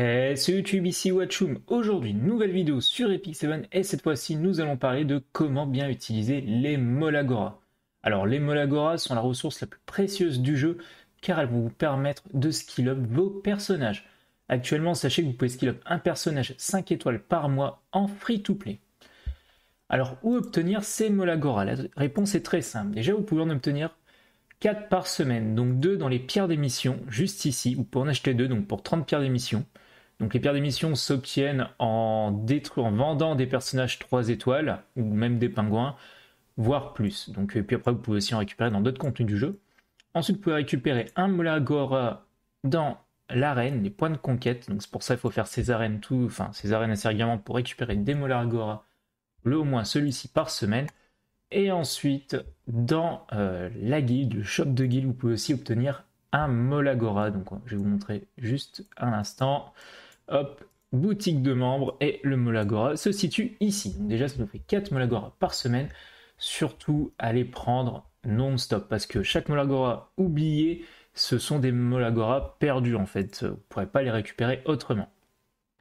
Hey, euh, c'est YouTube, ici Watchum. Aujourd'hui, nouvelle vidéo sur Epic 7 et cette fois-ci, nous allons parler de comment bien utiliser les Molagora. Alors, les Molagora sont la ressource la plus précieuse du jeu car elles vont vous permettre de skill up vos personnages. Actuellement, sachez que vous pouvez skill up un personnage 5 étoiles par mois en free to play. Alors, où obtenir ces Molagora La réponse est très simple. Déjà, vous pouvez en obtenir 4 par semaine, donc 2 dans les pierres d'émission, juste ici. ou pour en acheter 2, donc pour 30 pierres d'émission. Donc les pierres d'émission s'obtiennent en en vendant des personnages 3 étoiles, ou même des pingouins, voire plus. Donc, et euh, puis après, vous pouvez aussi en récupérer dans d'autres contenus du jeu. Ensuite, vous pouvez récupérer un Molagora dans l'arène, les points de conquête. Donc c'est pour ça qu'il faut faire ces arènes tout, enfin ces arènes assez régulièrement pour récupérer des Molagora, le au moins celui-ci par semaine. Et ensuite, dans euh, la guilde, le shop de guilde, vous pouvez aussi obtenir un Molagora. Donc je vais vous montrer juste un instant. Hop, boutique de membres et le Molagora se situe ici. Déjà, ça nous fait 4 Molagora par semaine. Surtout, allez prendre non-stop parce que chaque Molagora oublié, ce sont des Molagora perdus en fait. Vous ne pourrez pas les récupérer autrement.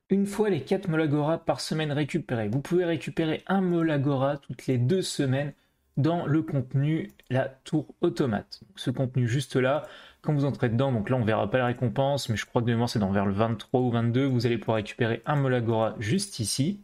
Une fois les 4 Molagora par semaine récupérés, vous pouvez récupérer un Molagora toutes les deux semaines dans le contenu la tour automate. ce contenu juste là, quand vous entrez dedans, donc là on verra pas la récompense, mais je crois que de mémoire c'est dans vers le 23 ou 22, vous allez pouvoir récupérer un Molagora juste ici.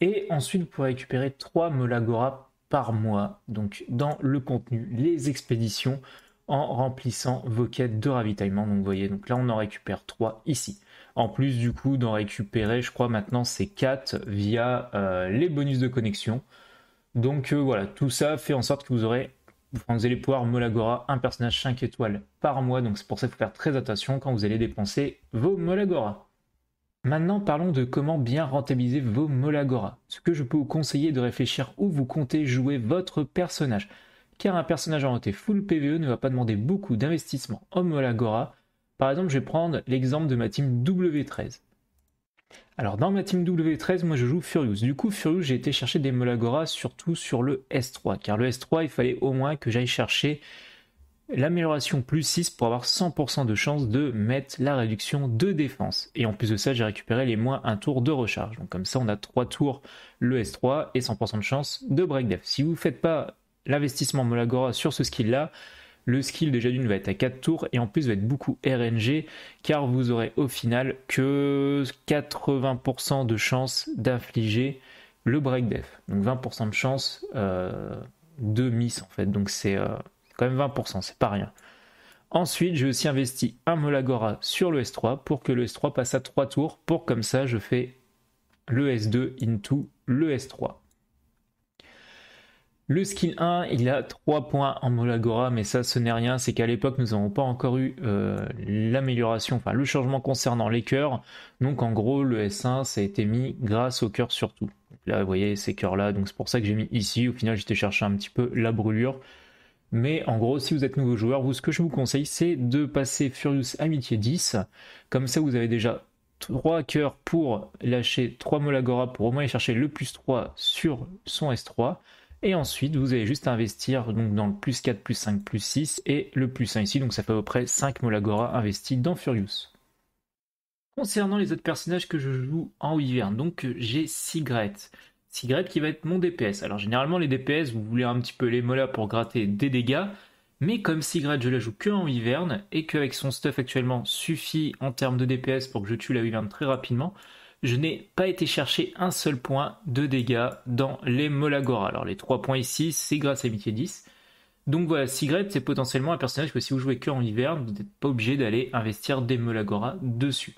Et ensuite vous pourrez récupérer trois Molagora par mois, donc dans le contenu, les expéditions, en remplissant vos quêtes de ravitaillement. Donc vous voyez, donc là on en récupère trois ici. En plus du coup d'en récupérer, je crois maintenant c'est quatre via euh, les bonus de connexion. Donc euh, voilà, tout ça fait en sorte que vous aurez, vous allez pouvoir Molagora, un personnage 5 étoiles par mois. Donc c'est pour ça qu'il faut faire très attention quand vous allez dépenser vos Molagora. Maintenant, parlons de comment bien rentabiliser vos Molagora. Ce que je peux vous conseiller est de réfléchir où vous comptez jouer votre personnage. Car un personnage en été full PVE ne va pas demander beaucoup d'investissement en Molagora. Par exemple, je vais prendre l'exemple de ma team W13. Alors dans ma team W13, moi je joue Furious. Du coup, Furious, j'ai été chercher des Molagora surtout sur le S3, car le S3, il fallait au moins que j'aille chercher l'amélioration plus 6 pour avoir 100% de chance de mettre la réduction de défense. Et en plus de ça, j'ai récupéré les moins 1 tour de recharge. Donc comme ça, on a 3 tours le S3 et 100% de chance de break def. Si vous ne faites pas l'investissement Molagora sur ce skill-là, le skill déjà d'une va être à 4 tours et en plus va être beaucoup RNG car vous aurez au final que 80% de chance d'infliger le break death. Donc 20% de chance euh, de miss en fait. Donc c'est euh, quand même 20%, c'est pas rien. Ensuite, j'ai aussi investi un Molagora sur le S3 pour que le S3 passe à 3 tours pour comme ça je fais le S2 into le S3. Le skill 1, il a 3 points en Molagora, mais ça ce n'est rien, c'est qu'à l'époque nous n'avons pas encore eu euh, l'amélioration, enfin le changement concernant les cœurs. Donc en gros le S1 ça a été mis grâce au cœur surtout. là vous voyez ces cœurs là, donc c'est pour ça que j'ai mis ici, au final j'étais cherché un petit peu la brûlure. Mais en gros, si vous êtes nouveau joueur, vous, ce que je vous conseille, c'est de passer Furious Amitié 10. Comme ça, vous avez déjà 3 cœurs pour lâcher 3 Molagora pour au moins aller chercher le plus 3 sur son S3. Et ensuite, vous allez juste investir donc, dans le plus 4, plus 5, plus 6 et le plus 1 ici. Donc ça fait à peu près 5 Molagora investis dans Furious. Concernant les autres personnages que je joue en hiverne, donc euh, j'ai Sigrette. Sigrette qui va être mon DPS. Alors généralement les DPS, vous voulez un petit peu les molas pour gratter des dégâts. Mais comme Sigrette, je la joue que en hiverne et qu'avec son stuff actuellement suffit en termes de DPS pour que je tue la hiverne très rapidement, je n'ai pas été chercher un seul point de dégâts dans les Molagora. Alors les 3 points ici, c'est grâce à mitié 10. Donc voilà, Sigret, c'est potentiellement un personnage que si vous jouez que en hiver, vous n'êtes pas obligé d'aller investir des Molagora dessus.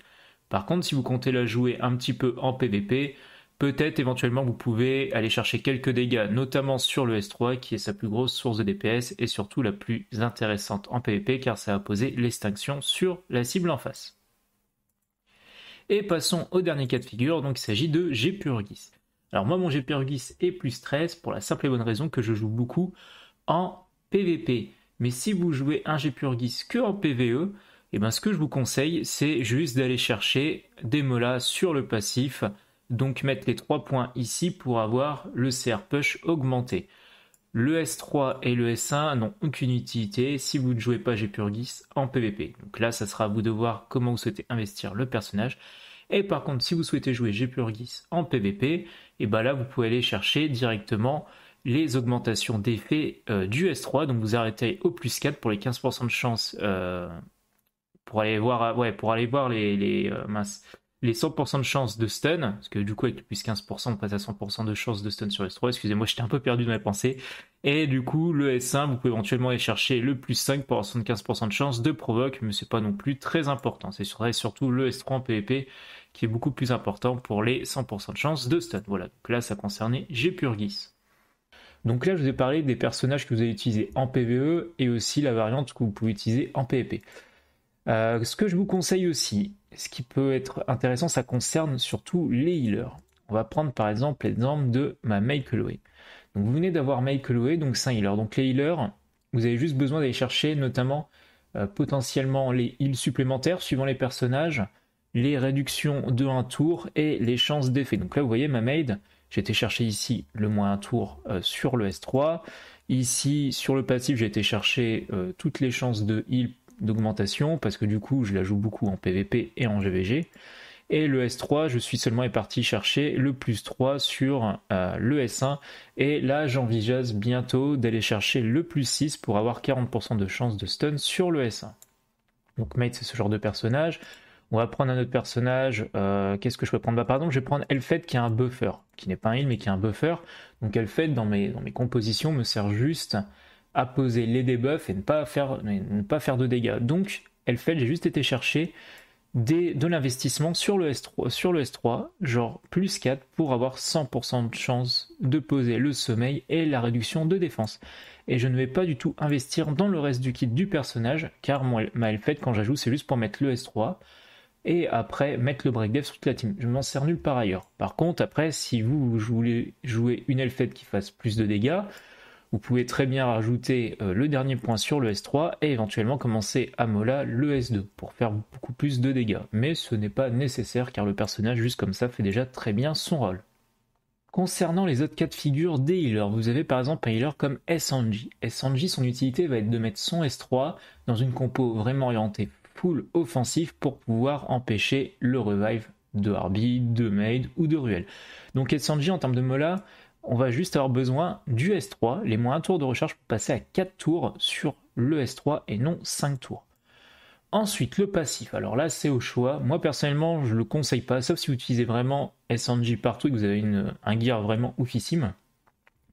Par contre, si vous comptez la jouer un petit peu en PvP, peut-être éventuellement vous pouvez aller chercher quelques dégâts, notamment sur le S3 qui est sa plus grosse source de DPS et surtout la plus intéressante en PvP car ça va poser l'extinction sur la cible en face. Et passons au dernier cas de figure, donc il s'agit de Gpurgis. Alors moi mon Gpurgis est plus 13 pour la simple et bonne raison que je joue beaucoup en PVP. Mais si vous jouez un Gpurgis que en PVE, et eh bien ce que je vous conseille c'est juste d'aller chercher des molas sur le passif, donc mettre les trois points ici pour avoir le CR push augmenté. Le S3 et le S1 n'ont aucune utilité si vous ne jouez pas Gepurgis en PvP. Donc là, ça sera à vous de voir comment vous souhaitez investir le personnage. Et par contre, si vous souhaitez jouer Gepurgis en PvP, et ben là, vous pouvez aller chercher directement les augmentations d'effets euh, du S3. Donc vous arrêtez au plus 4 pour les 15% de chance euh, pour aller voir, pour aller voir les, les euh, les 100% de chance de stun, parce que du coup avec plus 15% on passe à 100% de chance de stun sur S3, excusez-moi j'étais un peu perdu dans ma pensée. et du coup le S1 vous pouvez éventuellement aller chercher le plus 5 pour 75% de chance de provoque, mais c'est pas non plus très important, c'est surtout le S3 en PvP qui est beaucoup plus important pour les 100% de chance de stun, voilà, donc là ça concernait Gepurgis. Donc là je vous ai parlé des personnages que vous allez utiliser en PvE et aussi la variante que vous pouvez utiliser en PvP. Euh, ce que je vous conseille aussi, ce qui peut être intéressant, ça concerne surtout les healers. On va prendre par exemple l'exemple de ma Make Loé. Donc vous venez d'avoir Make Loé, donc c'est un healer. Donc les healers, vous avez juste besoin d'aller chercher notamment euh, potentiellement les heals supplémentaires suivant les personnages, les réductions de un tour et les chances d'effet. Donc là vous voyez ma maid, j'ai été chercher ici le moins un tour euh, sur le S3. Ici sur le passif j'ai été chercher euh, toutes les chances de heal d'augmentation parce que du coup je la joue beaucoup en PVP et en GVG. Et le S3, je suis seulement parti chercher le plus 3 sur euh, le S1. Et là, j'envisage bientôt d'aller chercher le plus 6 pour avoir 40% de chance de stun sur le S1. Donc Mate, c'est ce genre de personnage. On va prendre un autre personnage. Euh, qu'est-ce que je peux prendre bah, Par exemple, je vais prendre Elfed qui est un buffer, qui n'est pas un heal mais qui est un buffer. Donc Elfed, dans mes, dans mes compositions, me sert juste à poser les debuffs et ne pas faire, ne pas faire de dégâts. Donc, fait j'ai juste été chercher des, de l'investissement sur le, S3, sur le S3, genre plus 4, pour avoir 100% de chance de poser le sommeil et la réduction de défense. Et je ne vais pas du tout investir dans le reste du kit du personnage, car moi, ma fait quand j'ajoute, c'est juste pour mettre le S3 et après mettre le breakdev sur toute la team. Je m'en sers nulle part ailleurs. Par contre, après, si vous voulez jouer une elfette qui fasse plus de dégâts, vous pouvez très bien rajouter euh, le dernier point sur le S3 et éventuellement commencer à Mola le S2 pour faire beaucoup plus de dégâts. Mais ce n'est pas nécessaire car le personnage juste comme ça fait déjà très bien son rôle. Concernant les autres cas de figure des healers, vous avez par exemple un healer comme SNG. SNG, son utilité va être de mettre son S3 dans une compo vraiment orientée full offensif pour pouvoir empêcher le revive de Harbi, de Maid ou de Ruel. Donc SNG en termes de Mola, on va juste avoir besoin du S3, les moins un tour de recharge pour passer à 4 tours sur le S3 et non 5 tours. Ensuite, le passif. Alors là, c'est au choix. Moi, personnellement, je ne le conseille pas, sauf si vous utilisez vraiment SNG partout et que vous avez une, un gear vraiment oufissime.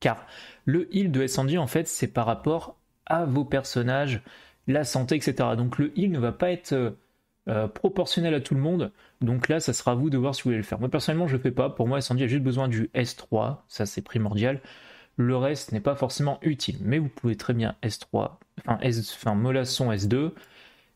Car le heal de SNG, en fait, c'est par rapport à vos personnages, la santé, etc. Donc le heal ne va pas être euh, euh, proportionnel à tout le monde. Donc là, ça sera à vous de voir si vous voulez le faire. Moi, personnellement, je ne fais pas. Pour moi, Sandy a juste besoin du S3. Ça, c'est primordial. Le reste n'est pas forcément utile. Mais vous pouvez très bien S3, enfin, S, enfin Molasson S2.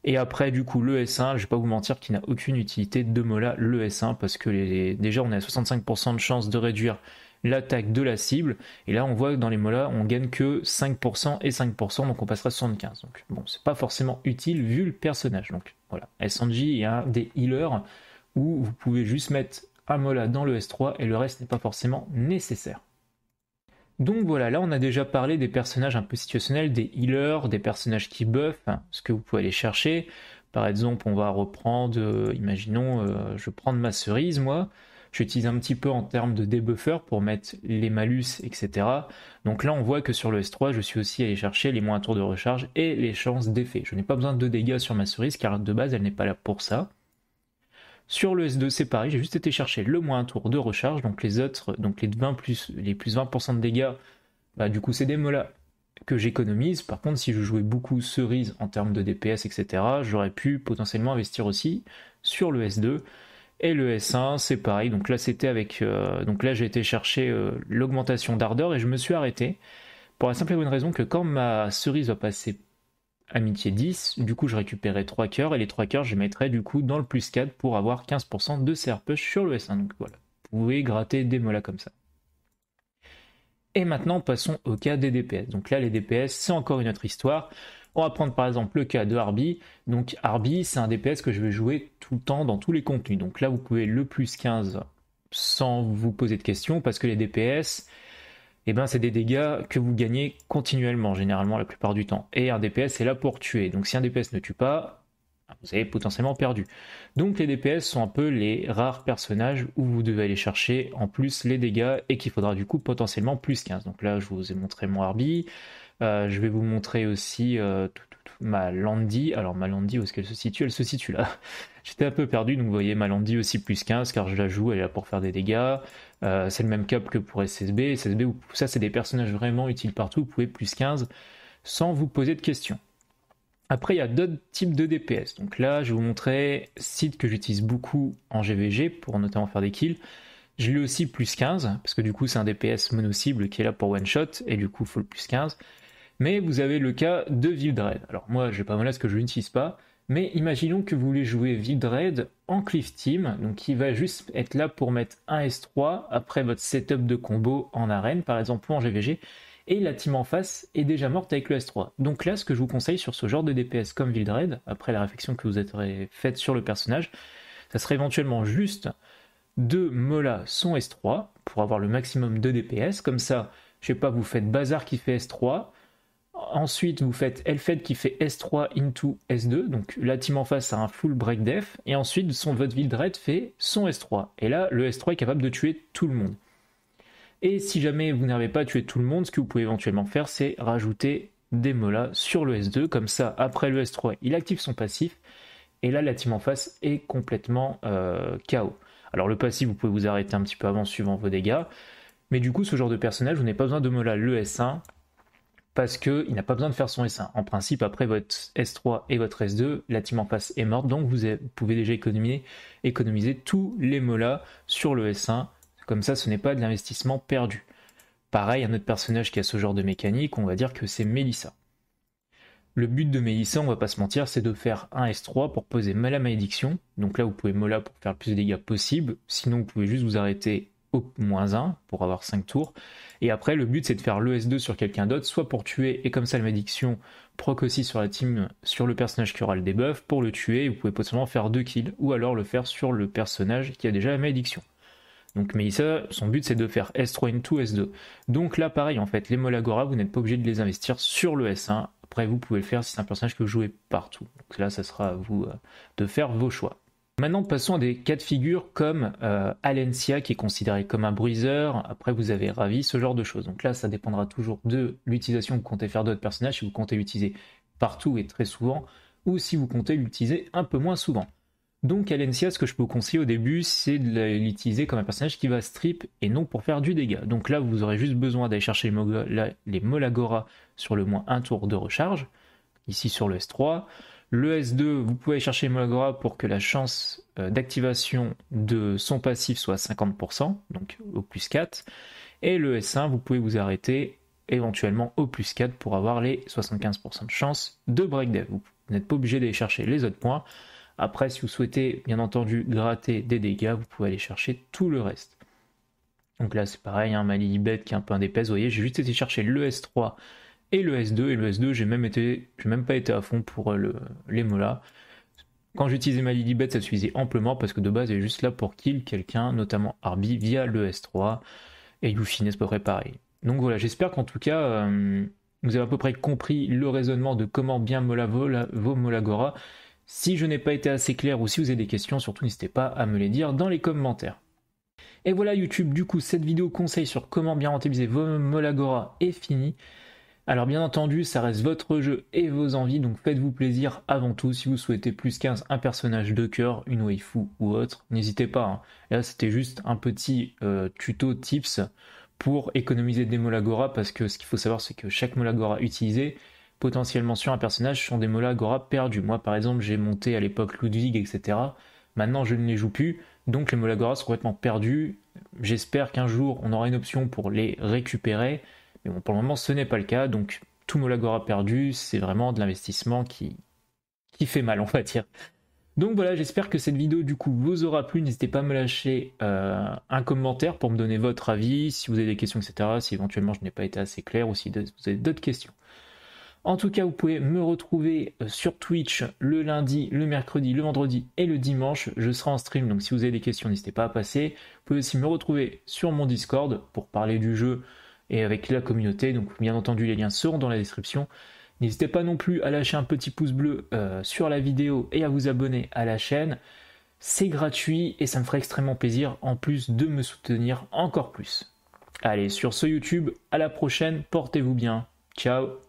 Et après, du coup, le S1, je vais pas vous mentir, qu'il n'a aucune utilité de Mola, le S1, parce que les, déjà, on est à 65% de chance de réduire l'attaque de la cible. Et là, on voit que dans les molas on gagne que 5% et 5%, donc on passera à 75. Donc bon, c'est pas forcément utile vu le personnage. Donc voilà, SNJ est un des healers où vous pouvez juste mettre un mola dans le S3 et le reste n'est pas forcément nécessaire. Donc voilà, là on a déjà parlé des personnages un peu situationnels, des healers, des personnages qui buffent, hein, ce que vous pouvez aller chercher. Par exemple, on va reprendre, euh, imaginons, euh, je prends ma cerise moi, J'utilise un petit peu en termes de debuffer pour mettre les malus, etc. Donc là, on voit que sur le S3, je suis aussi allé chercher les moins à tour de recharge et les chances d'effet. Je n'ai pas besoin de dégâts sur ma cerise car de base, elle n'est pas là pour ça. Sur le S2, c'est pareil, j'ai juste été chercher le moins un tour de recharge, donc les autres, donc les 20 plus, les 20% de dégâts, bah, du coup, c'est des mots-là que j'économise. Par contre, si je jouais beaucoup cerise en termes de DPS, etc., j'aurais pu potentiellement investir aussi sur le S2. Et le S1, c'est pareil. Donc là, c'était avec. Euh, donc là, j'ai été chercher euh, l'augmentation d'ardeur et je me suis arrêté. Pour la simple et bonne raison que quand ma cerise va passer amitié 10, du coup, je récupérais 3 coeurs et les 3 cœurs, je mettrais du coup dans le plus 4 pour avoir 15% de CRP sur le S1. Donc voilà, vous pouvez gratter des molas comme ça. Et maintenant, passons au cas des DPS. Donc là, les DPS, c'est encore une autre histoire. On va prendre par exemple le cas de Arby. Donc Harby, c'est un DPS que je vais jouer tout le temps dans tous les contenus. Donc là, vous pouvez le plus 15 sans vous poser de questions parce que les DPS, eh ben, c'est des dégâts que vous gagnez continuellement, généralement la plupart du temps. Et un DPS est là pour tuer. Donc si un DPS ne tue pas, vous avez potentiellement perdu. Donc les DPS sont un peu les rares personnages où vous devez aller chercher en plus les dégâts et qu'il faudra du coup potentiellement plus 15. Donc là je vous ai montré mon Arby. Euh, je vais vous montrer aussi euh, ma Landy. Alors ma Landy, où est-ce qu'elle se situe Elle se situe là. J'étais un peu perdu, donc vous voyez ma Landy aussi plus 15, car je la joue, elle est là pour faire des dégâts. Euh, c'est le même cap que pour SSB. SSB, ça c'est des personnages vraiment utiles partout, vous pouvez plus 15 sans vous poser de questions. Après, il y a d'autres types de DPS. Donc là, je vais vous montrer site que j'utilise beaucoup en GVG pour notamment faire des kills. Je l'ai aussi plus 15, parce que du coup, c'est un DPS mono-cible qui est là pour one-shot, et du coup, il faut le plus 15. Mais vous avez le cas de Vildred. Alors moi, j'ai pas mal à ce que je n'utilise pas, mais imaginons que vous voulez jouer Vildred en Cliff Team, donc qui va juste être là pour mettre un S3 après votre setup de combo en arène, par exemple en GVG, et la team en face est déjà morte avec le S3. Donc là, ce que je vous conseille sur ce genre de DPS comme Vildred, après la réflexion que vous aurez faite sur le personnage, ça serait éventuellement juste de Mola son S3 pour avoir le maximum de DPS, comme ça, je sais pas, vous faites Bazar qui fait S3, Ensuite, vous faites Elfed qui fait S3 into S2. Donc la team en face a un full break death. Et ensuite, son, votre red fait son S3. Et là, le S3 est capable de tuer tout le monde. Et si jamais vous n'avez pas à tuer tout le monde, ce que vous pouvez éventuellement faire, c'est rajouter des molas sur le S2. Comme ça, après le S3, il active son passif. Et là, la team en face est complètement euh, KO. Alors le passif, vous pouvez vous arrêter un petit peu avant suivant vos dégâts. Mais du coup, ce genre de personnage, vous n'avez pas besoin de mola le S1 parce qu'il n'a pas besoin de faire son S1. En principe, après votre S3 et votre S2, la team en face est morte, donc vous pouvez déjà économiser, économiser tous les molas sur le S1. Comme ça, ce n'est pas de l'investissement perdu. Pareil, un autre personnage qui a ce genre de mécanique, on va dire que c'est Mélissa. Le but de Mélissa, on va pas se mentir, c'est de faire un S3 pour poser la malédiction. Donc là, vous pouvez Mola pour faire le plus de dégâts possible. Sinon, vous pouvez juste vous arrêter au moins 1 pour avoir 5 tours. Et après, le but c'est de faire le S2 sur quelqu'un d'autre, soit pour tuer, et comme ça la malédiction proc aussi sur la team, sur le personnage qui aura le debuff. Pour le tuer, vous pouvez potentiellement faire 2 kills, ou alors le faire sur le personnage qui a déjà la malédiction. Donc, mais son but c'est de faire S3 into S2. Donc là, pareil, en fait, les Molagora, vous n'êtes pas obligé de les investir sur le S1. Après, vous pouvez le faire si c'est un personnage que vous jouez partout. Donc là, ça sera à vous euh, de faire vos choix. Maintenant, passons à des cas de figure comme euh, Alencia, qui est considéré comme un briseur. Après, vous avez Ravi, ce genre de choses. Donc là, ça dépendra toujours de l'utilisation que vous comptez faire d'autres personnages si vous comptez l'utiliser partout et très souvent, ou si vous comptez l'utiliser un peu moins souvent. Donc Alencia, ce que je peux vous conseiller au début, c'est de l'utiliser comme un personnage qui va strip et non pour faire du dégât. Donc là, vous aurez juste besoin d'aller chercher les, Molagora sur le moins un tour de recharge, ici sur le S3. Le S2, vous pouvez chercher Mogra pour que la chance euh, d'activation de son passif soit 50%, donc au plus 4. Et le S1, vous pouvez vous arrêter éventuellement au plus 4 pour avoir les 75% de chance de breakdown. Vous n'êtes pas obligé d'aller chercher les autres points. Après, si vous souhaitez bien entendu gratter des dégâts, vous pouvez aller chercher tout le reste. Donc là, c'est pareil, un hein, ma qui est un peu indépèse. Vous voyez, j'ai juste été chercher le S3 et le S2. Et le S2, j'ai même été, même pas été à fond pour euh, le, les molas. Quand j'utilisais ma Lilibet, ça suffisait amplement parce que de base, elle est juste là pour kill quelqu'un, notamment Arby, via le S3. Et vous à peu près pareil. Donc voilà, j'espère qu'en tout cas, euh, vous avez à peu près compris le raisonnement de comment bien mola vos Molagora. Si je n'ai pas été assez clair ou si vous avez des questions, surtout n'hésitez pas à me les dire dans les commentaires. Et voilà YouTube, du coup cette vidéo conseil sur comment bien rentabiliser vos Molagora est finie. Alors bien entendu, ça reste votre jeu et vos envies, donc faites-vous plaisir avant tout. Si vous souhaitez plus qu'un un personnage de cœur, une waifu ou autre, n'hésitez pas. Hein. Là, c'était juste un petit euh, tuto tips pour économiser des Molagoras, parce que ce qu'il faut savoir, c'est que chaque Molagora utilisé, potentiellement sur un personnage, sont des Molagoras perdus. Moi, par exemple, j'ai monté à l'époque Ludwig, etc. Maintenant, je ne les joue plus, donc les Molagoras sont complètement perdus. J'espère qu'un jour, on aura une option pour les récupérer mais bon, pour le moment, ce n'est pas le cas. Donc, tout Molagora perdu, c'est vraiment de l'investissement qui, qui fait mal, on va dire. Donc voilà, j'espère que cette vidéo du coup vous aura plu. N'hésitez pas à me lâcher euh, un commentaire pour me donner votre avis, si vous avez des questions, etc. Si éventuellement je n'ai pas été assez clair ou si vous avez d'autres questions. En tout cas, vous pouvez me retrouver euh, sur Twitch le lundi, le mercredi, le vendredi et le dimanche. Je serai en stream, donc si vous avez des questions, n'hésitez pas à passer. Vous pouvez aussi me retrouver sur mon Discord pour parler du jeu, et avec la communauté. Donc bien entendu les liens seront dans la description. N'hésitez pas non plus à lâcher un petit pouce bleu euh, sur la vidéo et à vous abonner à la chaîne. C'est gratuit et ça me ferait extrêmement plaisir en plus de me soutenir encore plus. Allez, sur ce YouTube, à la prochaine, portez-vous bien. Ciao